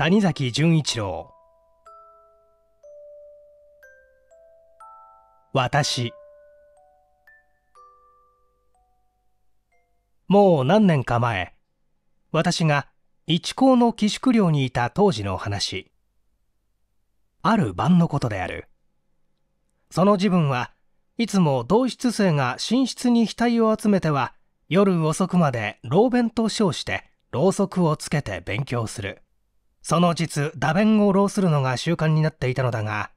谷崎潤一郎私もう何年か前私が一高の寄宿寮にいた当時の話ある晩のことであるその自分はいつも同室生が寝室に額を集めては夜遅くまで老弁と称してろうそくをつけて勉強するその実打弁を浪するのが習慣になっていたのだが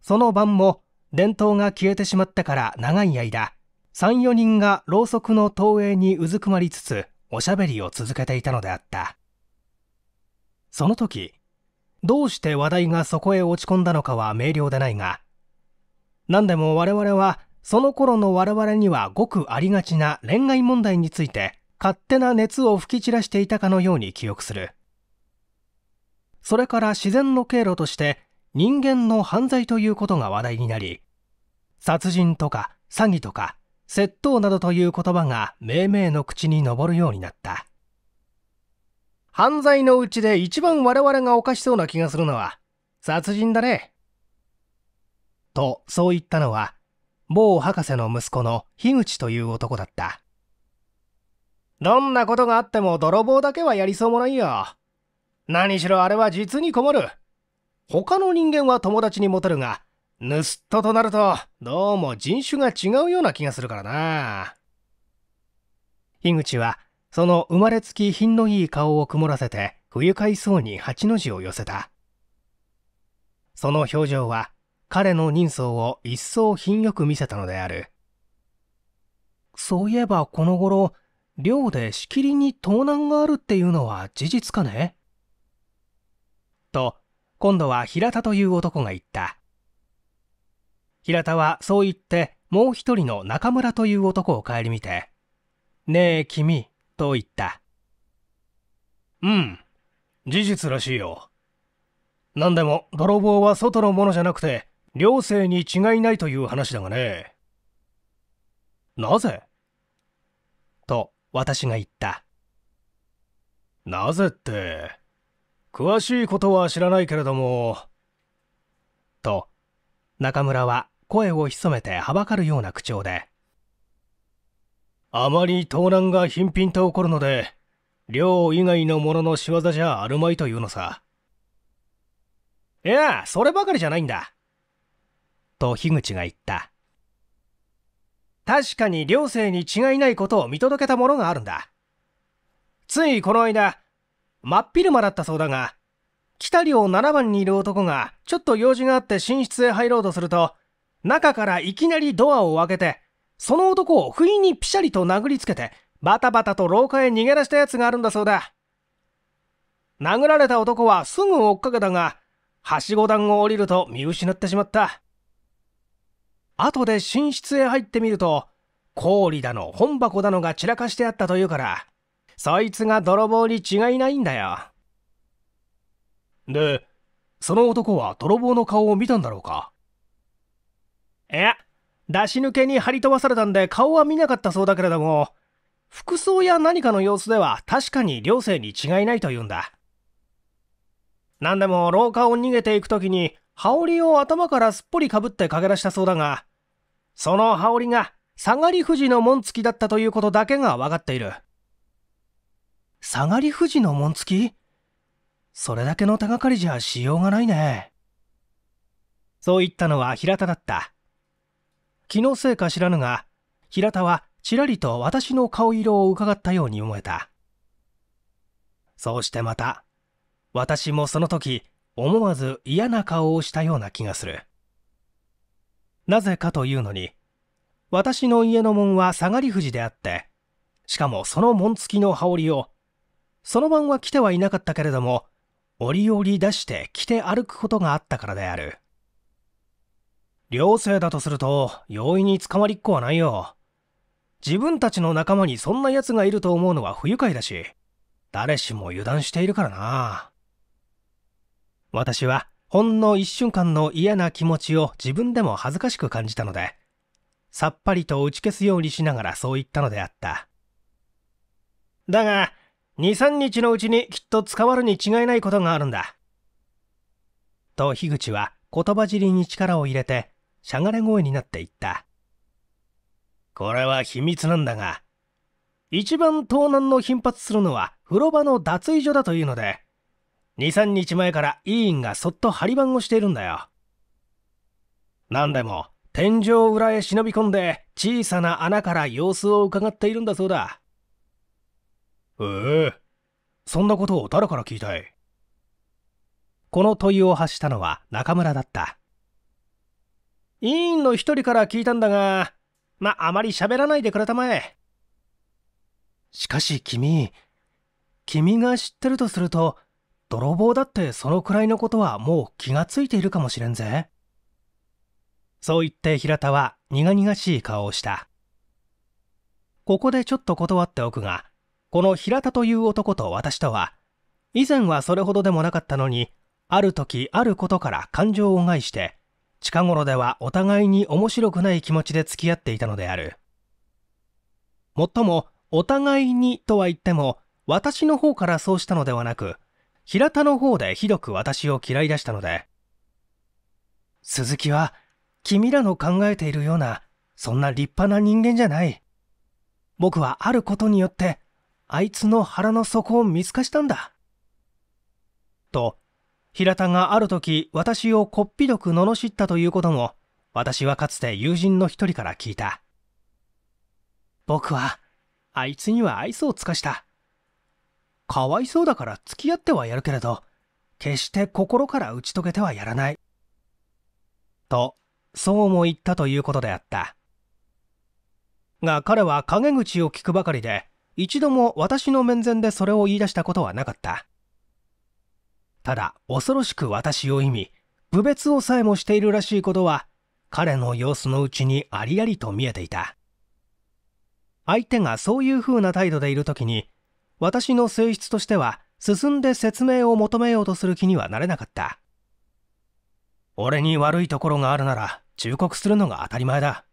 その晩も伝統が消えてしまってから長い間34人がろうそくの投影にうずくまりつつおしゃべりを続けていたのであったその時どうして話題がそこへ落ち込んだのかは明瞭でないが何でも我々はその頃の我々にはごくありがちな恋愛問題について勝手な熱を吹き散らしていたかのように記憶するそれから自然の経路として人間の犯罪ということが話題になり殺人とか詐欺とか窃盗などという言葉が命名の口に上るようになった犯罪のうちで一番我々が犯しそうな気がするのは殺人だねとそう言ったのは某博士の息子の樋口という男だったどんなことがあっても泥棒だけはやりそうもないよ何しろあれは実に困る。他の人間は友達にモテるが、盗人となると、どうも人種が違うような気がするからな。樋口は、その生まれつき品のいい顔を曇らせて、不愉快そうに八の字を寄せた。その表情は、彼の人相を一層品よく見せたのである。そういえばこの頃、寮でしきりに盗難があるっていうのは事実かねと今度は平田という男が言った平田はそう言ってもう一人の中村という男を顧みて「ねえ君」と言ったうん事実らしいよ何でも泥棒は外のものじゃなくて寮生に違いないという話だがねなぜと私が言ったなぜって詳しいことは知らないけれども。と、中村は声を潜めてはばかるような口調で。あまり盗難が頻々と起こるので、寮以外のものの仕業じゃあるまいというのさ。いや、そればかりじゃないんだ。と樋口が言った。確かに寮生に違いないことを見届けたものがあるんだ。ついこの間、真っ昼間だったそうだが、北寮7番にいる男がちょっと用事があって寝室へ入ろうとすると、中からいきなりドアを開けて、その男を不意にピシャリと殴りつけて、バタバタと廊下へ逃げ出したやつがあるんだそうだ。殴られた男はすぐ追っかけたが、はしご段を降りると見失ってしまった。後で寝室へ入ってみると、氷だの、本箱だのが散らかしてあったというから、そいつが泥棒に違いないんだよ。で、その男は泥棒の顔を見たんだろうかいや、出し抜けに張り飛ばされたんで顔は見なかったそうだけれども、服装や何かの様子では確かに寮生に違いないと言うんだ。何でも廊下を逃げていく時に羽織を頭からすっぽりかぶって駆け出したそうだが、その羽織が下がり富士の紋付きだったということだけが分かっている。下がり富士の紋付きそれだけの手がかりじゃしようがないね。そう言ったのは平田だった。気のせいか知らぬが、平田はちらりと私の顔色を伺ったように思えた。そうしてまた、私もその時、思わず嫌な顔をしたような気がする。なぜかというのに、私の家の門は下がり富士であって、しかもその門付きの羽織をその晩は来てはいなかったけれども、折々出して着て歩くことがあったからである。寮生だとすると、容易に捕まりっこはないよ。自分たちの仲間にそんな奴がいると思うのは不愉快だし、誰しも油断しているからな。私は、ほんの一瞬間の嫌な気持ちを自分でも恥ずかしく感じたので、さっぱりと打ち消すようにしながらそう言ったのであった。だが、23日のうちにきっと捕まるに違いないことがあるんだ。と樋口は言葉尻に力を入れてしゃがれ声になっていった。これは秘密なんだが、一番盗難の頻発するのは風呂場の脱衣所だというので、2、3日前から委員がそっと張り番をしているんだよ。何でも天井裏へ忍び込んで小さな穴から様子を伺っているんだそうだ。ええー、そんなことを誰から聞いたいこの問いを発したのは中村だった委員の一人から聞いたんだがまあまり喋らないでくれたまえしかし君君が知ってるとすると泥棒だってそのくらいのことはもう気がついているかもしれんぜそう言って平田は苦々しい顔をしたここでちょっと断っておくがこの平田という男と私とは、以前はそれほどでもなかったのに、ある時あることから感情を害して、近頃ではお互いに面白くない気持ちで付き合っていたのである。もっとも、お互いにとは言っても、私の方からそうしたのではなく、平田の方でひどく私を嫌い出したので、鈴木は、君らの考えているような、そんな立派な人間じゃない。僕はあることによってあいつの腹の底を見透かしたんだ。と、平田がある時私をこっぴどく罵ったということも、私はかつて友人の一人から聞いた。僕は、あいつには愛想を尽かした。かわいそうだから付き合ってはやるけれど、決して心から打ち解けてはやらない。と、そうも言ったということであった。が彼は陰口を聞くばかりで、一度も私の面前でそれを言い出したことはなかった。ただ、恐ろしく私を意味、侮蔑をさえもしているらしいことは、彼の様子のうちにありありと見えていた。相手がそういう風な態度でいる時に、私の性質としては、進んで説明を求めようとする気にはなれなかった。俺に悪いところがあるなら、忠告するのが当たり前だ。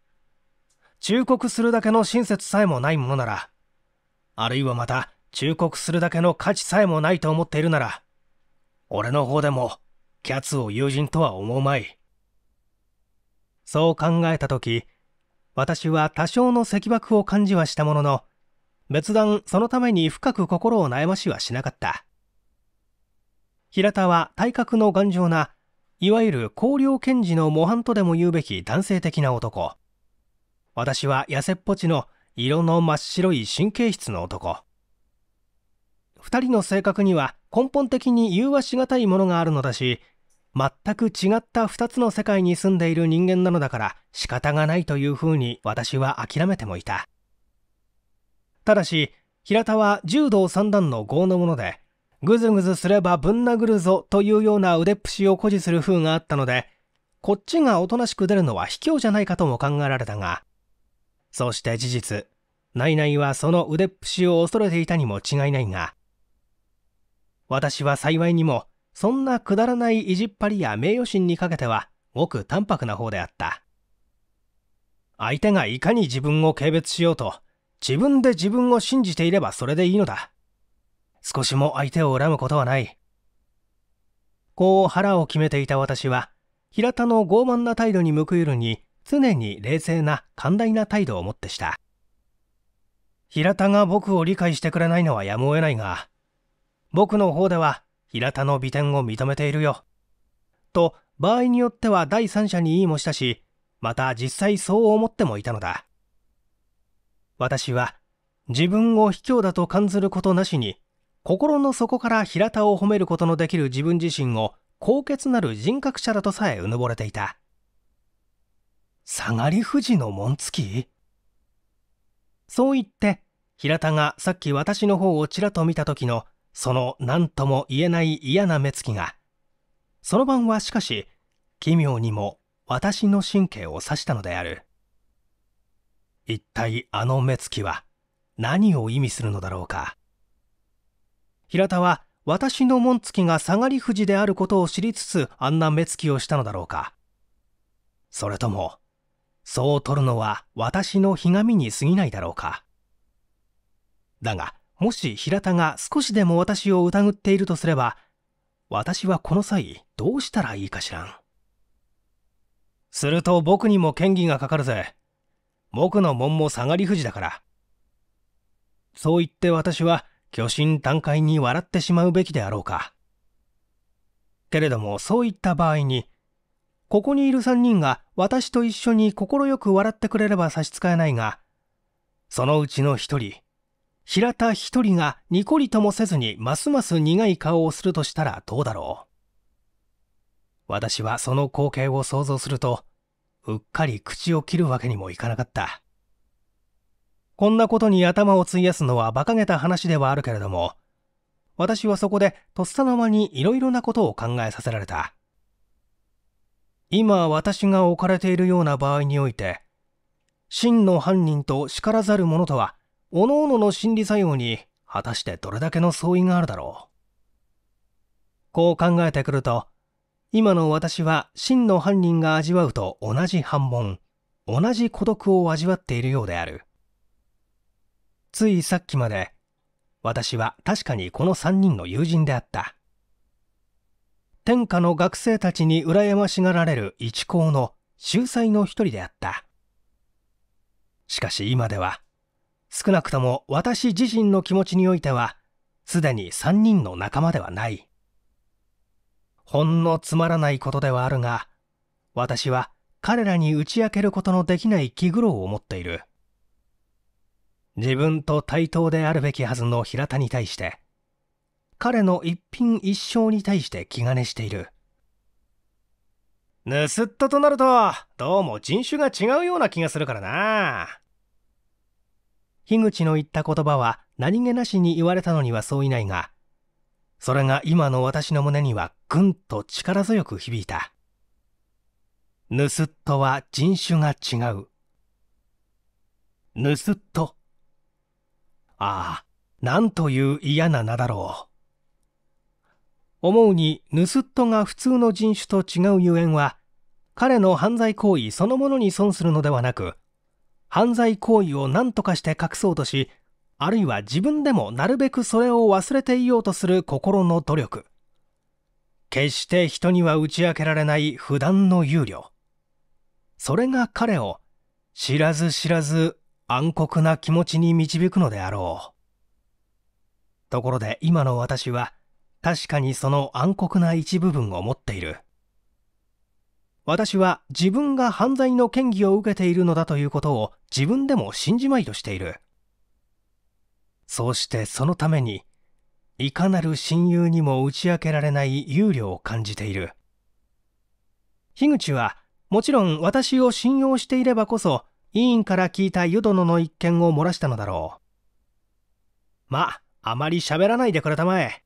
忠告するだけの親切さえもないものなら、あるいはまた忠告するだけの価値さえもないと思っているなら、俺の方でもキャツを友人とは思うまい。そう考えた時、私は多少の石爆を感じはしたものの、別段そのために深く心を悩ましはしなかった。平田は体格の頑丈な、いわゆる高陵検事の模範とでも言うべき男性的な男。私は痩せっぽちの色の真っ白い神経質の男2人の性格には根本的に融和しがたいものがあるのだし全く違った2つの世界に住んでいる人間なのだから仕方がないというふうに私は諦めてもいたただし平田は柔道三段の豪のものでグズグズすればぶん殴るぞというような腕っぷしを誇示する風があったのでこっちがおとなしく出るのは卑怯じゃないかとも考えられたがそして事実、ナイナイはその腕っぷしを恐れていたにも違いないが、私は幸いにも、そんなくだらない意地っ張りや名誉心にかけては、ごく淡白な方であった。相手がいかに自分を軽蔑しようと、自分で自分を信じていればそれでいいのだ。少しも相手を恨むことはない。こう腹を決めていた私は、平田の傲慢な態度に報いるに、常に冷静な寛大な態度を持ってした平田が僕を理解してくれないのはやむを得ないが僕の方では平田の美点を認めているよと場合によっては第三者に言いもしたしまた実際そう思ってもいたのだ私は自分を卑怯だと感ずることなしに心の底から平田を褒めることのできる自分自身を高潔なる人格者だとさえうぬぼれていた下がり富士の紋付きそう言って平田がさっき私の方をちらと見た時のその何とも言えない嫌な目つきがその晩はしかし奇妙にも私の神経を指したのである一体あの目つきは何を意味するのだろうか平田は私の紋付きが下がり富士であることを知りつつあんな目つきをしたのだろうかそれともそう取るのは私のひがみに過ぎないだろうか。だが、もし平田が少しでも私を疑っているとすれば、私はこの際どうしたらいいかしらん。すると僕にも嫌疑がかかるぜ。僕の門も下がり富士だから。そう言って私は巨神坦懐に笑ってしまうべきであろうか。けれどもそういった場合にここにいる3人が私と一緒に快く笑ってくれれば差し支えないが、そのうちの1人、平田1人がニコリともせずにますます苦い顔をするとしたらどうだろう。私はその光景を想像すると、うっかり口を切るわけにもいかなかった。こんなことに頭を費やすのは馬鹿げた話ではあるけれども、私はそこでとっさの間にいろいろなことを考えさせられた。今私が置かれているような場合において真の犯人と叱らざる者とは各々の心理作用に果たしてどれだけの相違があるだろうこう考えてくると今の私は真の犯人が味わうと同じ反問同じ孤独を味わっているようであるついさっきまで私は確かにこの3人の友人であった天下の学生たちに羨ましがられる一校の秀才の一人であった。しかし今では、少なくとも私自身の気持ちにおいては、すでに三人の仲間ではない。ほんのつまらないことではあるが、私は彼らに打ち明けることのできない気苦労を持っている。自分と対等であるべきはずの平田に対して、彼の一品一生に対して気兼ねしている盗っ人となるとどうも人種が違うような気がするからな樋口の言った言葉は何気なしに言われたのにはそういないがそれが今の私の胸にはぐんと力強く響いた盗っ人は人種が違う盗っ人ああなんという嫌な名だろう思うに盗っ人が普通の人種と違うゆえんは彼の犯罪行為そのものに損するのではなく犯罪行為を何とかして隠そうとしあるいは自分でもなるべくそれを忘れていようとする心の努力決して人には打ち明けられない不断の憂慮それが彼を知らず知らず暗黒な気持ちに導くのであろうところで今の私は確かにその暗黒な一部分を持っている私は自分が犯罪の嫌疑を受けているのだということを自分でも信じまいとしているそうしてそのためにいかなる親友にも打ち明けられない憂慮を感じている樋口はもちろん私を信用していればこそ委員から聞いた湯殿の一件を漏らしたのだろうまああまり喋らないでくれたまえ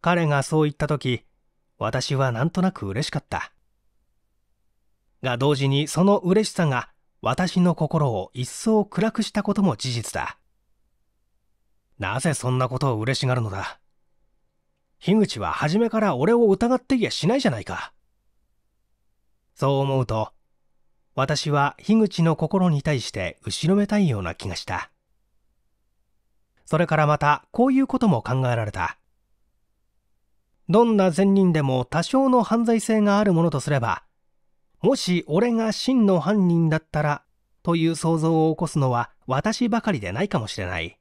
彼がそう言った時私はなんとなく嬉しかったが同時にその嬉しさが私の心を一層暗くしたことも事実だなぜそんなことを嬉しがるのだ樋口は初めから俺を疑っていやしないじゃないかそう思うと私は樋口の心に対して後ろめたいような気がしたそれからまたこういうことも考えられたどんな善人でも多少の犯罪性があるものとすれば、もし俺が真の犯人だったら、という想像を起こすのは私ばかりでないかもしれない。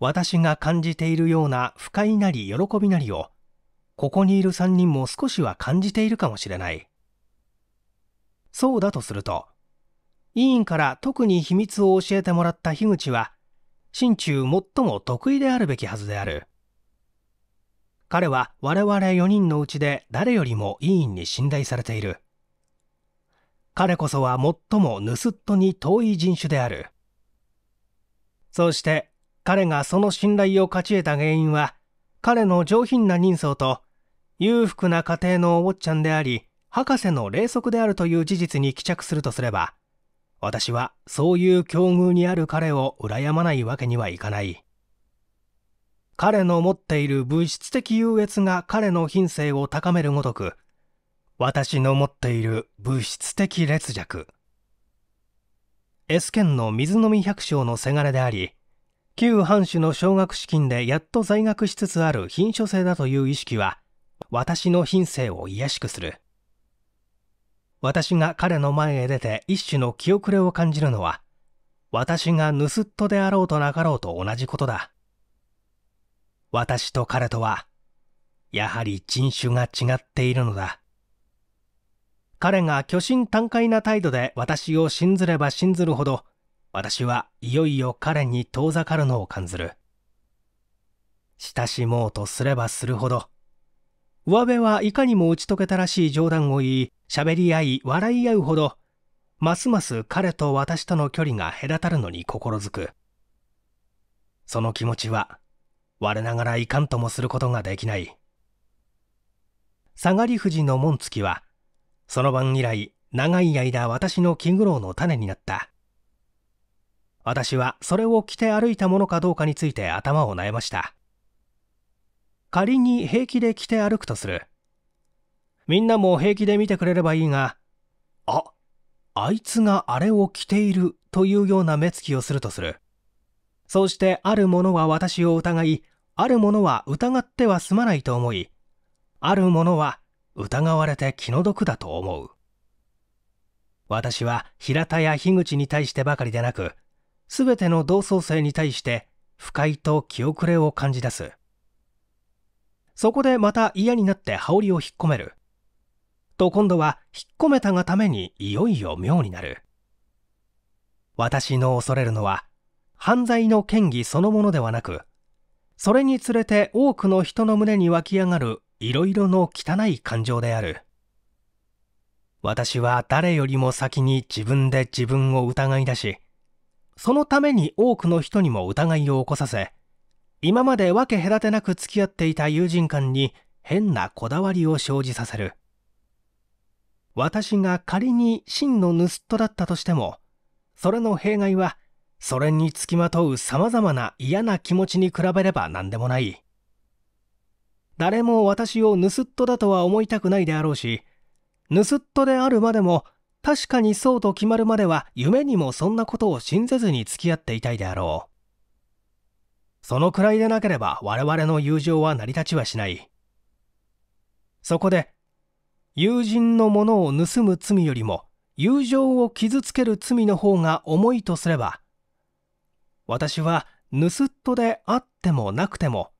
私が感じているような不快なり喜びなりを、ここにいる3人も少しは感じているかもしれない。そうだとすると、委員から特に秘密を教えてもらった樋口は、心中最も得意であるべきはずである。彼は我々4人のうちで誰よりも委員に信頼されている。彼こそは最も盗人に遠い人種である。そうして彼がその信頼を勝ち得た原因は、彼の上品な人相と裕福な家庭のお坊ちゃんであり、博士の霊則であるという事実に帰着するとすれば、私はそういう境遇にある彼を羨まないわけにはいかない。彼の持っている物質的優越が彼の品性を高めるごとく、私の持っている物質的劣弱。S 県の水飲み百姓のせがれであり、旧藩主の奨学資金でやっと在学しつつある品書生だという意識は、私の品性を癒しくする。私が彼の前へ出て一種の気遅れを感じるのは、私が盗っ人であろうとなかろうと同じことだ。私と彼とは、やはり人種が違っているのだ。彼が虚心坦懐な態度で私を信ずれば信ずるほど、私はいよいよ彼に遠ざかるのを感ずる。親しもうとすればするほど、上辺はいかにも打ち解けたらしい冗談を言い、喋り合い、笑い合うほど、ますます彼と私との距離が隔たるのに心づく。その気持ちは、我ながらいかんともすることができない下がり富士の紋付きはその晩以来長い間私の気苦労の種になった私はそれを着て歩いたものかどうかについて頭を悩ました仮に平気で着て歩くとするみんなも平気で見てくれればいいがああいつがあれを着ているというような目つきをするとするそうしてある者は私を疑い、ある者は疑っては済まないと思い、ある者は疑われて気の毒だと思う。私は平田や樋口に対してばかりでなく、すべての同窓生に対して不快と気遅れを感じ出す。そこでまた嫌になって羽織を引っ込める。と今度は引っ込めたがためにいよいよ妙になる。私の恐れるのは犯罪の嫌疑そのものではなく、それにつれて多くの人の胸に湧き上がるいろいろの汚い感情である。私は誰よりも先に自分で自分を疑い出し、そのために多くの人にも疑いを起こさせ、今まで分け隔てなく付き合っていた友人間に変なこだわりを生じさせる。私が仮に真の盗人だったとしても、それの弊害はそれにつきまとう様々な嫌な気持ちに比べれば何でもない。誰も私を盗っ人だとは思いたくないであろうし、盗っ人であるまでも確かにそうと決まるまでは夢にもそんなことを信ぜずに付き合っていたいであろう。そのくらいでなければ我々の友情は成り立ちはしない。そこで、友人のものを盗む罪よりも友情を傷つける罪の方が重いとすれば、私は盗っ人であってもなくても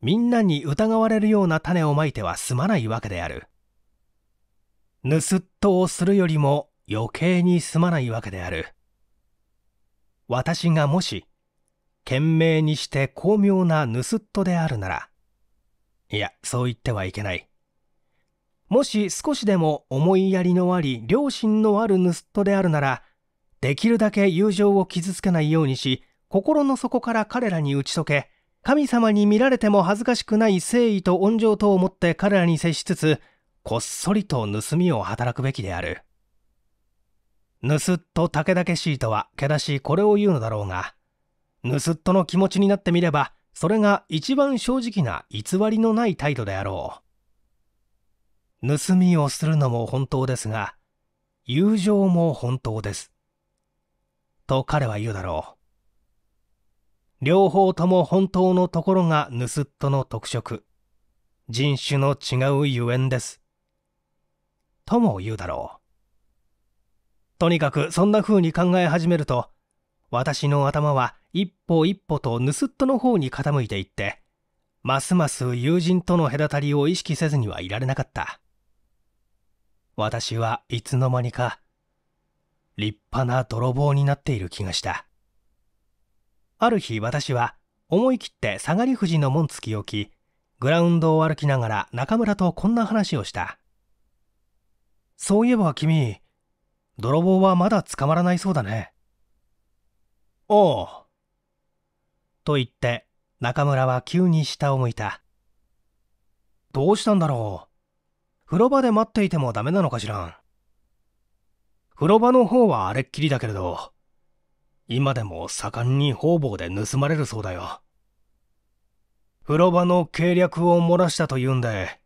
みんなに疑われるような種をまいては済まないわけである盗っ人をするよりも余計にすまないわけである私がもし懸命にして巧妙な盗っ人であるならいやそう言ってはいけないもし少しでも思いやりのあり良心のある盗っ人であるならできるだけ友情を傷つけないようにし心の底から彼らに打ち解け神様に見られても恥ずかしくない誠意と温情とを持って彼らに接しつつこっそりと盗みを働くべきである盗っと武々しいとはけだしこれを言うのだろうが盗っ人の気持ちになってみればそれが一番正直な偽りのない態度であろう盗みをするのも本当ですが友情も本当ですと彼は言うだろう両方とも本当のところが盗っ人の特色。人種の違うゆえんです。とも言うだろう。とにかくそんな風に考え始めると、私の頭は一歩一歩と盗っ人の方に傾いていって、ますます友人との隔たりを意識せずにはいられなかった。私はいつの間にか、立派な泥棒になっている気がした。ある日私は思い切って下がり富士の門突き置きグラウンドを歩きながら中村とこんな話をしたそういえば君泥棒はまだ捕まらないそうだねおうと言って中村は急に下を向いたどうしたんだろう風呂場で待っていてもダメなのかしらん風呂場の方はあれっきりだけれど今でも盛んに方々で盗まれるそうだよ。風呂場の計略を漏らしたと言うんで、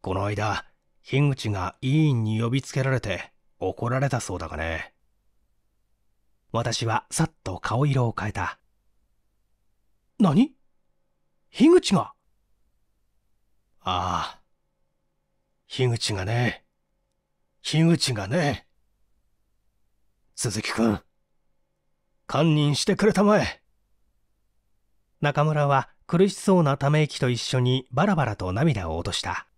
この間、樋口が委員に呼びつけられて怒られたそうだがね。私はさっと顔色を変えた。何樋口がああ。樋口がね、樋口がね。鈴木くん。堪忍してくれたまえ中村は苦しそうなため息と一緒にバラバラと涙を落とした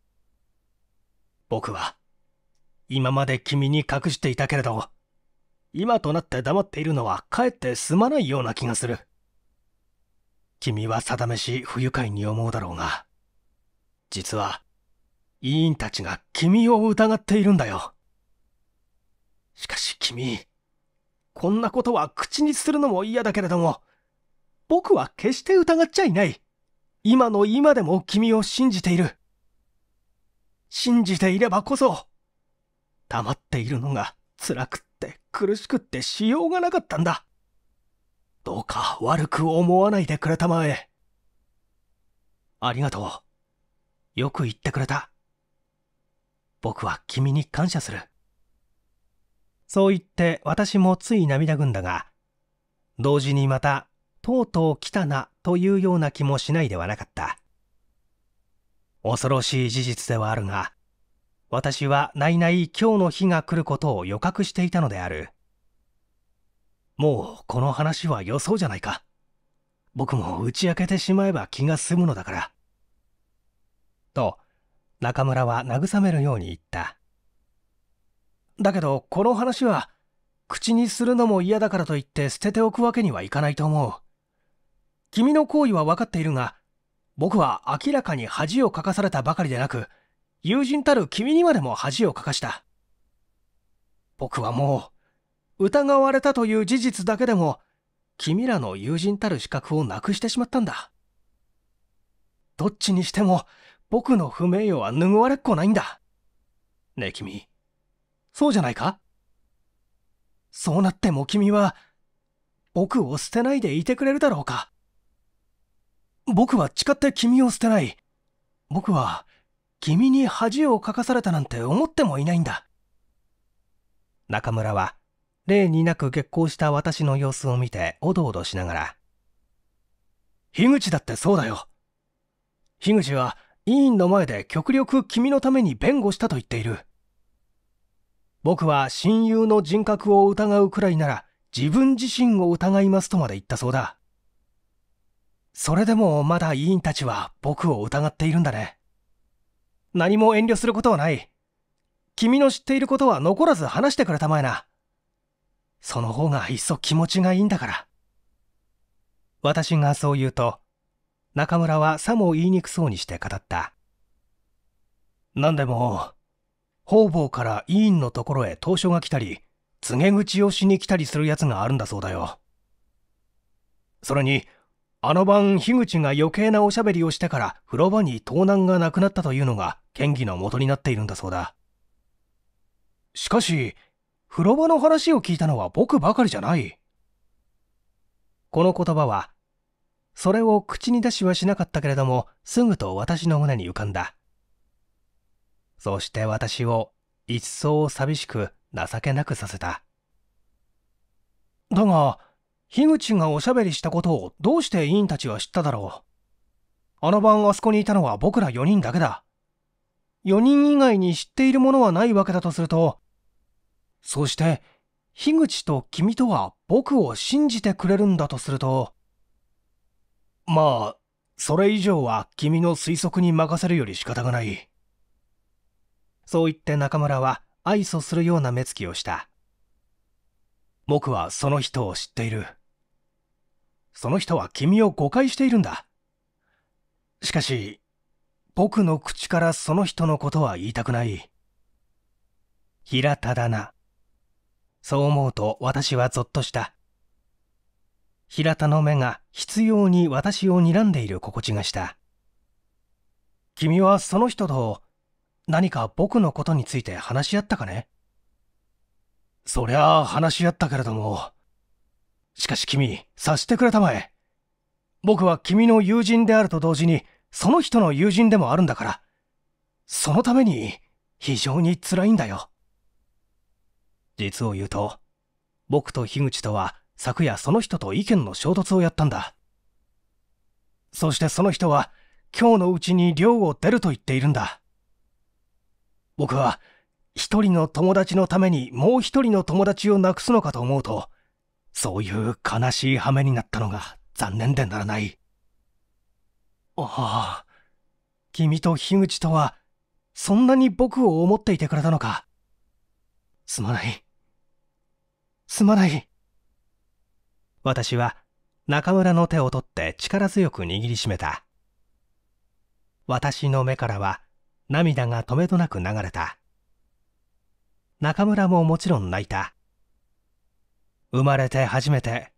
僕は今まで君に隠していたけれど今となって黙っているのはかえってすまないような気がする君は定めし不愉快に思うだろうが実は委員たちが君を疑っているんだよしかし君こんなことは口にするのも嫌だけれども、僕は決して疑っちゃいない。今の今でも君を信じている。信じていればこそ、黙っているのが辛くって苦しくってしようがなかったんだ。どうか悪く思わないでくれたまえ。ありがとう。よく言ってくれた。僕は君に感謝する。そう言って私もつい涙ぐんだが、同時にまた、とうとう来たなというような気もしないではなかった。恐ろしい事実ではあるが、私はないない今日の日が来ることを予覚していたのである。もうこの話は予想じゃないか。僕も打ち明けてしまえば気が済むのだから。と、中村は慰めるように言った。だけど、この話は、口にするのも嫌だからといって捨てておくわけにはいかないと思う。君の行為は分かっているが、僕は明らかに恥をかかされたばかりでなく、友人たる君にまでも恥をかかした。僕はもう、疑われたという事実だけでも、君らの友人たる資格をなくしてしまったんだ。どっちにしても、僕の不名誉は拭われっこないんだ。ねえ君。そうじゃないかそうなっても君は、僕を捨てないでいてくれるだろうか僕は誓って君を捨てない。僕は、君に恥をかかされたなんて思ってもいないんだ。中村は、例になく激高した私の様子を見て、おどおどしながら、樋口だってそうだよ。樋口は、委員の前で極力君のために弁護したと言っている。僕は親友の人格を疑うくらいなら自分自身を疑いますとまで言ったそうだ。それでもまだ委員たちは僕を疑っているんだね。何も遠慮することはない。君の知っていることは残らず話してくれたまえな。その方がいっそ気持ちがいいんだから。私がそう言うと、中村はさも言いにくそうにして語った。何でも、方々から委員のところへ投書が来たり告げ口をしに来たりするやつがあるんだそうだよそれにあの晩樋口が余計なおしゃべりをしてから風呂場に盗難がなくなったというのが県議の元になっているんだそうだしかし風呂場の話を聞いたのは僕ばかりじゃないこの言葉はそれを口に出しはしなかったけれどもすぐと私の胸に浮かんだそして私を一層寂しく情けなくさせた。だが、樋口がおしゃべりしたことをどうして委員たちは知っただろう。あの晩あそこにいたのは僕ら4人だけだ。4人以外に知っているものはないわけだとすると、そして、樋口と君とは僕を信じてくれるんだとすると、まあ、それ以上は君の推測に任せるより仕方がない。そう言って中村は愛想するような目つきをした僕はその人を知っているその人は君を誤解しているんだしかし僕の口からその人のことは言いたくない平田だなそう思うと私はぞっとした平田の目が必要に私を睨んでいる心地がした君はその人と何か僕のことについて話し合ったかねそりゃあ話し合ったけれども。しかし君、察してくれたまえ。僕は君の友人であると同時に、その人の友人でもあるんだから。そのために、非常に辛いんだよ。実を言うと、僕と樋口とは昨夜その人と意見の衝突をやったんだ。そしてその人は、今日のうちに寮を出ると言っているんだ。僕は一人の友達のためにもう一人の友達を亡くすのかと思うと、そういう悲しい羽目になったのが残念でならない。ああ、君と樋口とは、そんなに僕を思っていてくれたのか。すまない。すまない。私は中村の手を取って力強く握りしめた。私の目からは涙が止めどなく流れた。中村ももちろん泣いた。生まれて初めて、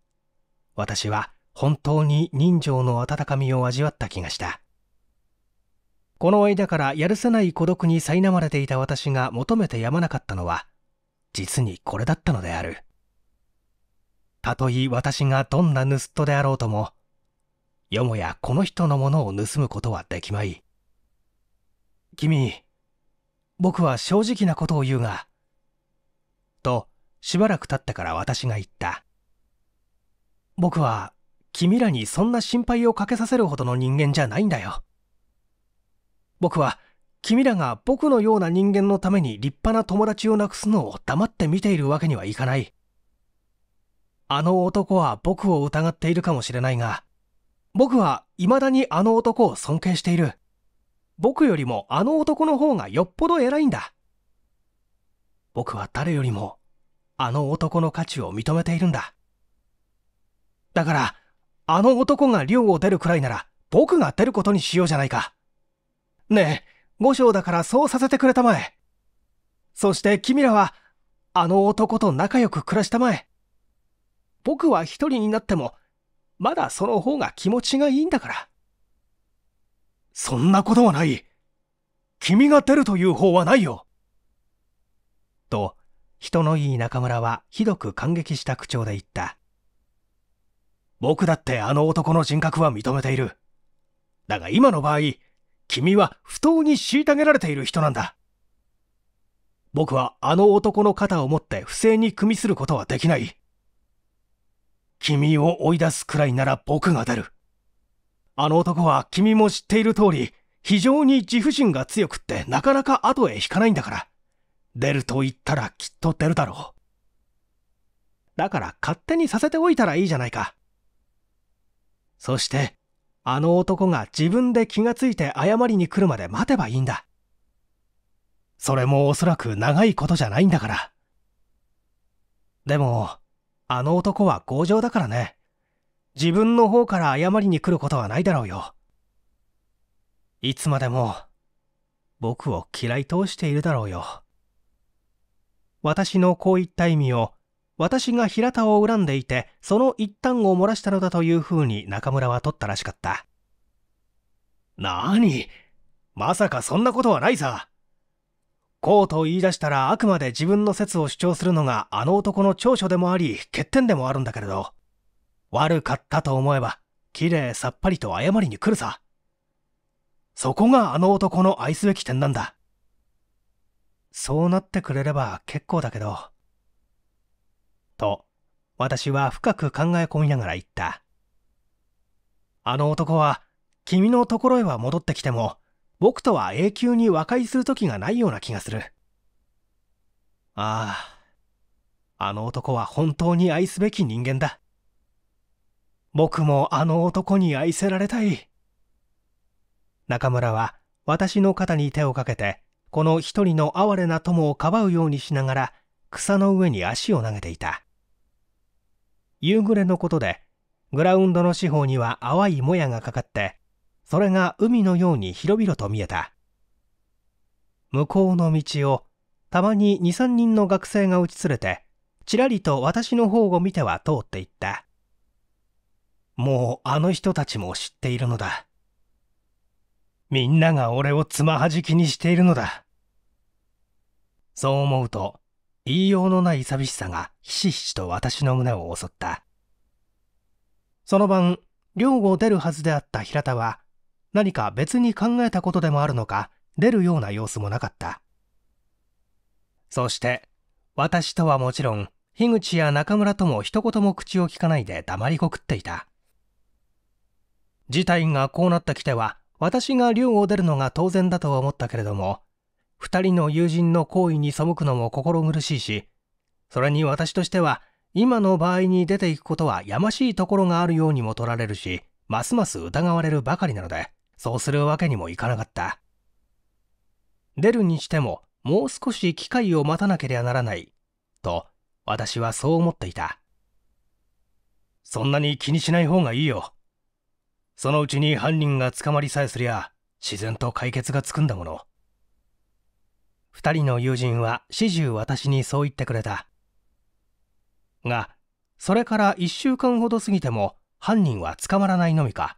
私は本当に人情の温かみを味わった気がした。この間からやるせない孤独に苛まれていた私が求めてやまなかったのは、実にこれだったのである。たとえ私がどんな盗人であろうとも、よもやこの人のものを盗むことはできまい。君、僕は正直なことを言うが。と、しばらく経ってから私が言った。僕は、君らにそんな心配をかけさせるほどの人間じゃないんだよ。僕は、君らが僕のような人間のために立派な友達をなくすのを黙って見ているわけにはいかない。あの男は僕を疑っているかもしれないが、僕は未だにあの男を尊敬している。僕よりもあの男の方がよっぽど偉いんだ。僕は誰よりもあの男の価値を認めているんだ。だから、あの男が寮を出るくらいなら僕が出ることにしようじゃないか。ねえ、五章だからそうさせてくれたまえ。そして君らは、あの男と仲良く暮らしたまえ。僕は一人になっても、まだその方が気持ちがいいんだから。そんなことはない。君が出るという方はないよ。と、人のいい中村はひどく感激した口調で言った。僕だってあの男の人格は認めている。だが今の場合、君は不当に虐げられている人なんだ。僕はあの男の肩を持って不正に組みすることはできない。君を追い出すくらいなら僕が出る。あの男は君も知っている通り、非常に自負心が強くってなかなか後へ引かないんだから。出ると言ったらきっと出るだろう。だから勝手にさせておいたらいいじゃないか。そして、あの男が自分で気がついて謝りに来るまで待てばいいんだ。それもおそらく長いことじゃないんだから。でも、あの男は強情だからね。自分の方から謝りに来ることはないだろうよ。いつまでも僕を嫌い通しているだろうよ。私のこういった意味を私が平田を恨んでいてその一端を漏らしたのだというふうに中村は取ったらしかった。なにまさかそんなことはないさ。こうと言い出したらあくまで自分の説を主張するのがあの男の長所でもあり欠点でもあるんだけれど。悪かったと思えば、きれいさっぱりと謝りに来るさ。そこがあの男の愛すべき点なんだ。そうなってくれれば結構だけど。と、私は深く考え込みながら言った。あの男は、君のところへは戻ってきても、僕とは永久に和解する時がないような気がする。ああ、あの男は本当に愛すべき人間だ。僕もあの男に愛せられたい。中村は私の肩に手をかけて、この一人の哀れな友をかばうようにしながら、草の上に足を投げていた。夕暮れのことで、グラウンドの四方には淡いもやがかかって、それが海のように広々と見えた。向こうの道を、たまに2、3人の学生が打ち連れて、ちらりと私の方を見ては通っていった。もうあの人たちも知っているのだ。みんなが俺をつまはじきにしているのだ。そう思うと、言いようのない寂しさがひしひしと私の胸を襲った。その晩、寮を出るはずであった平田は、何か別に考えたことでもあるのか、出るような様子もなかった。そして、私とはもちろん、樋口や中村とも一言も口を聞かないで黙りこくっていた。事態がこうなってきては、私が寮を出るのが当然だと思ったけれども、二人の友人の行為に背くのも心苦しいし、それに私としては、今の場合に出ていくことはやましいところがあるようにも取られるし、ますます疑われるばかりなので、そうするわけにもいかなかった。出るにしても、もう少し機会を待たなければならない、と、私はそう思っていた。そんなに気にしない方がいいよ。そのうちに犯人が捕まりさえすりゃ自然と解決がつくんだもの2人の友人は始終私にそう言ってくれたがそれから1週間ほど過ぎても犯人は捕まらないのみか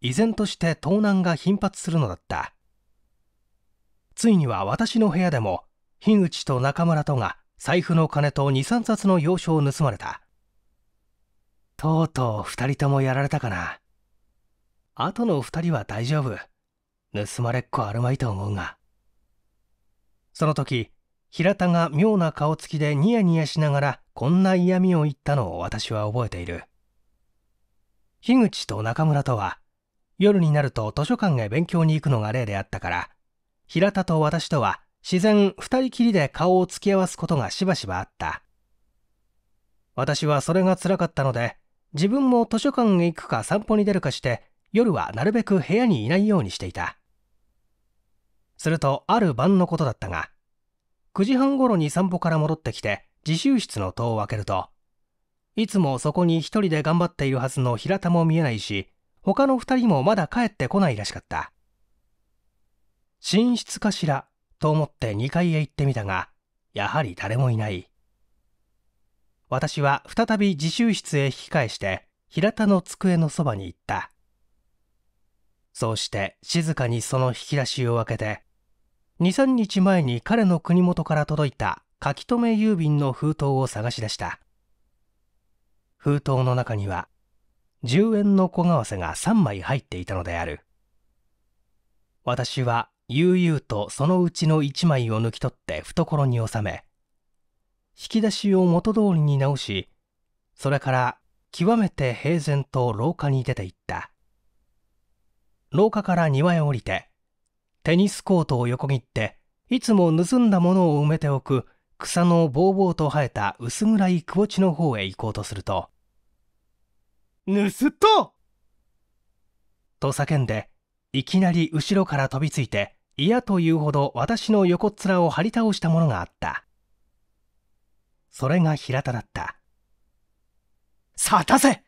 依然として盗難が頻発するのだったついには私の部屋でも樋口と中村とが財布の金と23冊の洋書を盗まれたとうとう2人ともやられたかな後のお二人は大丈夫。盗まれっこあるまいと思うが。その時、平田が妙な顔つきでニヤニヤしながらこんな嫌味を言ったのを私は覚えている。樋口と中村とは、夜になると図書館へ勉強に行くのが例であったから、平田と私とは自然二人きりで顔を突き合わすことがしばしばあった。私はそれが辛かったので、自分も図書館へ行くか散歩に出るかして夜はなるべく部屋にいないようにしていたするとある晩のことだったが9時半頃に散歩から戻ってきて自習室の戸を開けるといつもそこに一人で頑張っているはずの平田も見えないし他の2人もまだ帰ってこないらしかった寝室かしらと思って2階へ行ってみたがやはり誰もいない私は再び自習室へ引き返して平田の机のそばに行ったそうして静かにその引き出しを開けて23日前に彼の国元から届いた書き留め郵便の封筒を探し出した封筒の中には10円の小為せが3枚入っていたのである私は悠々とそのうちの1枚を抜き取って懐に収め引き出しを元通りに直しそれから極めて平然と廊下に出て行った廊下から庭へ降りて、テニスコートを横切って、いつも盗んだものを埋めておく草のぼうぼうと生えた薄暗い窪地の方へ行こうとすると、盗っとと叫んで、いきなり後ろから飛びついて、嫌というほど私の横っ面を張り倒したものがあった。それが平田だった。さあ出せ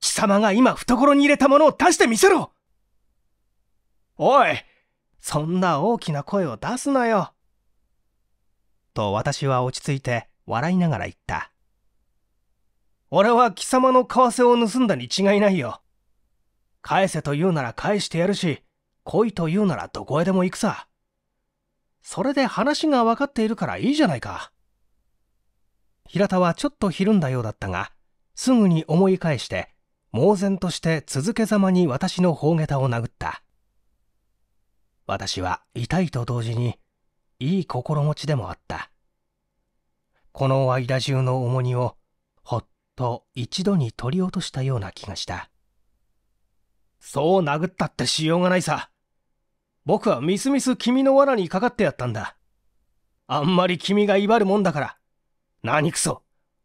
貴様が今懐に入れたものを出してみせろおいそんな大きな声を出すなよと私は落ち着いて笑いながら言った。俺は貴様の為替を盗んだに違いないよ。返せと言うなら返してやるし、来いと言うならどこへでも行くさ。それで話が分かっているからいいじゃないか。平田はちょっとひるんだようだったが、すぐに思い返して、猛然として続けざまに私の方げたを殴った。私は痛いと同時にいい心持ちでもあったこの間中の重荷をほっと一度に取り落としたような気がしたそう殴ったってしようがないさ僕はみすみす君の罠にかかってやったんだあんまり君が威張るもんだから何くそ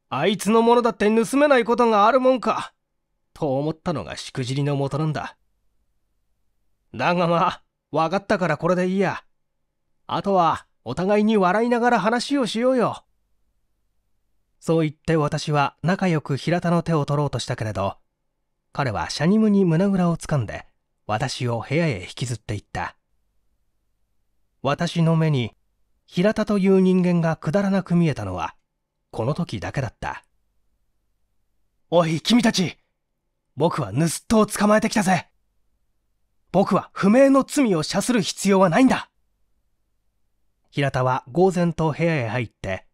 あいつのものだって盗めないことがあるもんかと思ったのがしくじりの元なんだだがまあ分かったからこれでいいや。あとは、お互いに笑いながら話をしようよ。そう言って私は仲良く平田の手を取ろうとしたけれど、彼はシャニムに胸ぐらをつかんで、私を部屋へ引きずっていった。私の目に、平田という人間がくだらなく見えたのは、この時だけだった。おい、君たち僕は盗っ人を捕まえてきたぜ僕は不明の罪を謝する必要はないんだ平田は呆然と部屋へ入って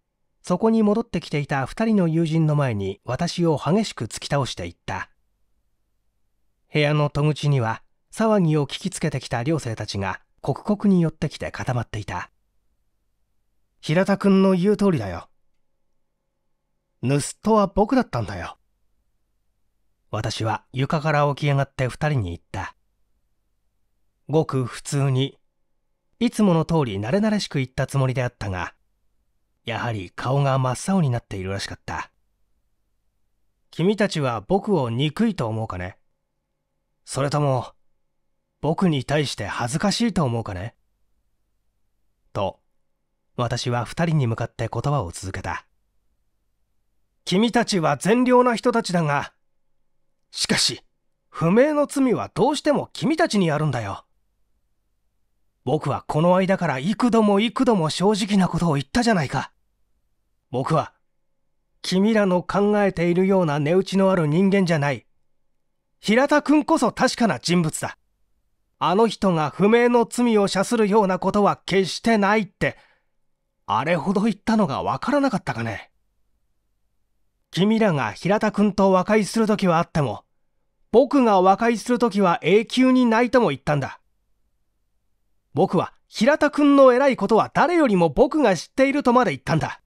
そこに戻ってきていた2人の友人の前に私を激しく突き倒していった部屋の戸口には騒ぎを聞きつけてきた寮生たちが刻々に寄ってきて固まっていた平田君の言う通りだよ盗人は僕だったんだよ私は床から起き上がって2人に言ったごく普通に、いつもの通り慣れ慣れしく言ったつもりであったが、やはり顔が真っ青になっているらしかった。君たちは僕を憎いと思うかねそれとも、僕に対して恥ずかしいと思うかねと、私は二人に向かって言葉を続けた。君たちは善良な人たちだが、しかし、不明の罪はどうしても君たちにあるんだよ。僕はこの間から幾度も幾度も正直なことを言ったじゃないか。僕は、君らの考えているような値打ちのある人間じゃない。平田君こそ確かな人物だ。あの人が不明の罪を射するようなことは決してないって、あれほど言ったのがわからなかったかね。君らが平田君と和解するときはあっても、僕が和解するときは永久にないとも言ったんだ。僕は平田君の偉いことは誰よりも僕が知っているとまで言ったんだ。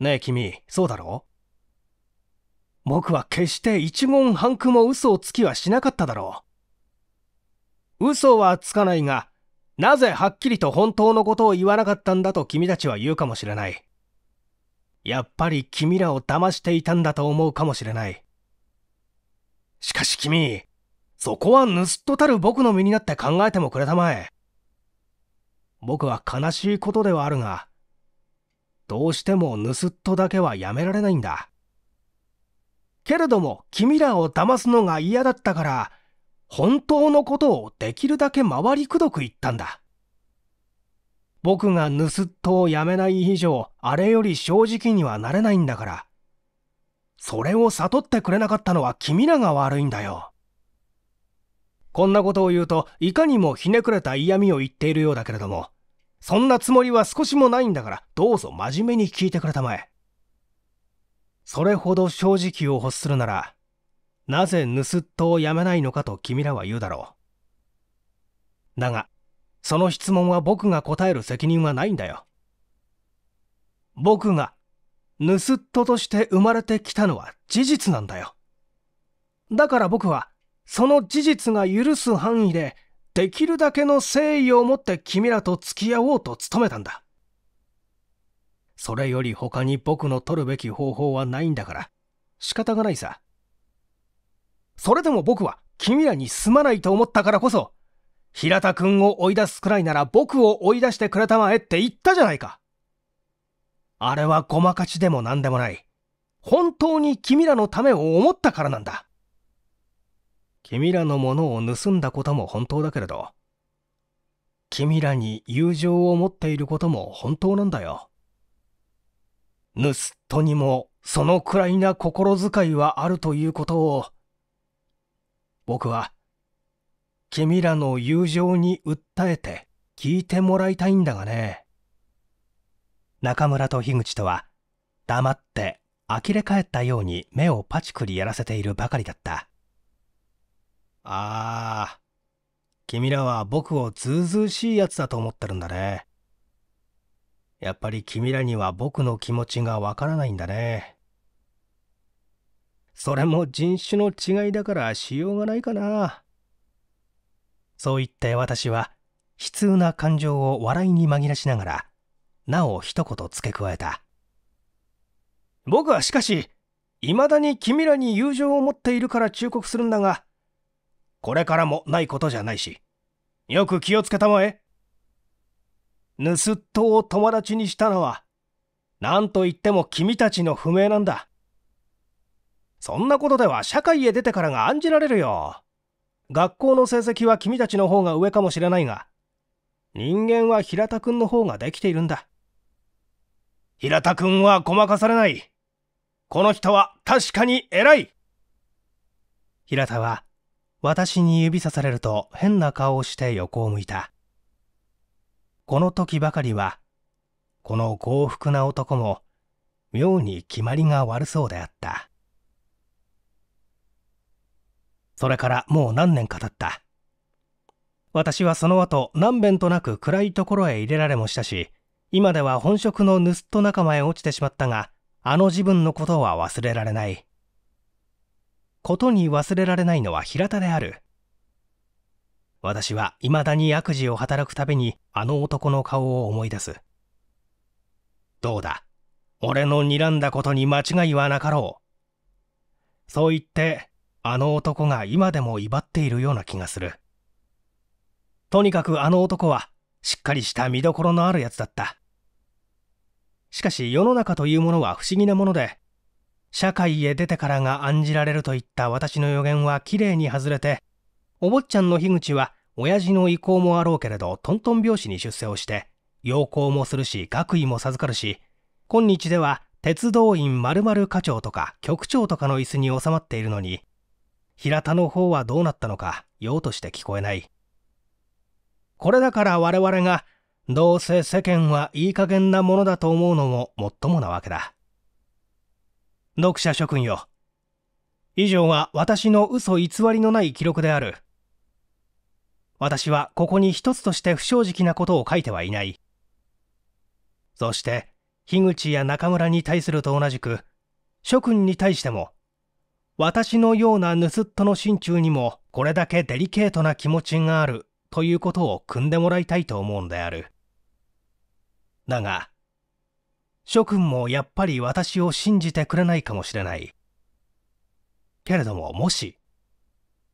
ねえ君、そうだろう僕は決して一言半句も嘘をつきはしなかっただろう。嘘はつかないが、なぜはっきりと本当のことを言わなかったんだと君たちは言うかもしれない。やっぱり君らを騙していたんだと思うかもしれない。しかし君、そこは盗っ人たる僕の身になって考えてもくれたまえ。僕は悲しいことではあるが、どうしても盗っ人だけはやめられないんだ。けれども君らを騙すのが嫌だったから、本当のことをできるだけ回りくどく言ったんだ。僕が盗っ人をやめない以上、あれより正直にはなれないんだから。それを悟ってくれなかったのは君らが悪いんだよ。こんなことを言うといかにもひねくれた嫌味を言っているようだけれどもそんなつもりは少しもないんだからどうぞ真面目に聞いてくれたまえそれほど正直を欲するならなぜ盗っ人をやめないのかと君らは言うだろうだがその質問は僕が答える責任はないんだよ僕が盗っ人として生まれてきたのは事実なんだよだから僕はその事実が許す範囲で、できるだけの誠意を持って君らと付き合おうと努めたんだ。それより他に僕の取るべき方法はないんだから、仕方がないさ。それでも僕は君らにすまないと思ったからこそ、平田君を追い出すくらいなら僕を追い出してくれたまえって言ったじゃないか。あれはごまかしでも何でもない。本当に君らのためを思ったからなんだ。君らのものを盗んだことも本当だけれど、君らに友情を持っていることも本当なんだよ。盗っ人にもそのくらいな心遣いはあるということを、僕は、君らの友情に訴えて聞いてもらいたいんだがね。中村と樋口とは、黙って呆れ返ったように目をパチクリやらせているばかりだった。ああ、君らは僕をずうずうしい奴だと思ってるんだね。やっぱり君らには僕の気持ちがわからないんだね。それも人種の違いだからしようがないかな。そう言って私は、悲痛な感情を笑いに紛らしながら、なお一言付け加えた。僕はしかし、未だに君らに友情を持っているから忠告するんだが、これからもないことじゃないしよく気をつけたまえ盗っ人を友達にしたのは何と言っても君たちの不明なんだそんなことでは社会へ出てからが案じられるよ学校の成績は君たちの方が上かもしれないが人間は平田君の方ができているんだ平田君はごまかされないこの人は確かに偉い平田は私に指さされると変な顔をして横を向いた。この時ばかりは、この幸福な男も、妙に決まりが悪そうであった。それからもう何年か経った。私はその後何べんとなく暗いところへ入れられもしたし、今では本職の盗人仲間へ落ちてしまったが、あの自分のことは忘れられない。ことに忘れられないのは平田である。私は未だに悪事を働くたびにあの男の顔を思い出す。どうだ俺の睨んだことに間違いはなかろう。そう言って、あの男が今でも威張っているような気がする。とにかくあの男は、しっかりした見どころのあるやつだった。しかし世の中というものは不思議なもので、社会へ出てからが案じられるといった私の予言はきれいに外れて、お坊ちゃんの樋口は親父の意向もあろうけれどトントン拍子に出世をして、要行もするし学位も授かるし、今日では鉄道員〇〇課長とか局長とかの椅子に収まっているのに、平田の方はどうなったのか、用として聞こえない。これだから我々が、どうせ世間はいい加減なものだと思うのももっともなわけだ。読者諸君よ。以上が私の嘘偽りのない記録である。私はここに一つとして不正直なことを書いてはいない。そして、樋口や中村に対すると同じく、諸君に対しても、私のような盗人の心中にもこれだけデリケートな気持ちがあるということを汲んでもらいたいと思うのである。だが、諸君もやっぱり私を信じてくれないかもしれない。けれどももし、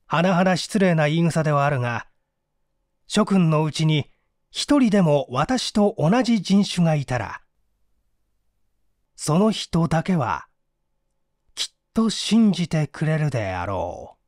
甚な失礼な言い草ではあるが、諸君のうちに一人でも私と同じ人種がいたら、その人だけは、きっと信じてくれるであろう。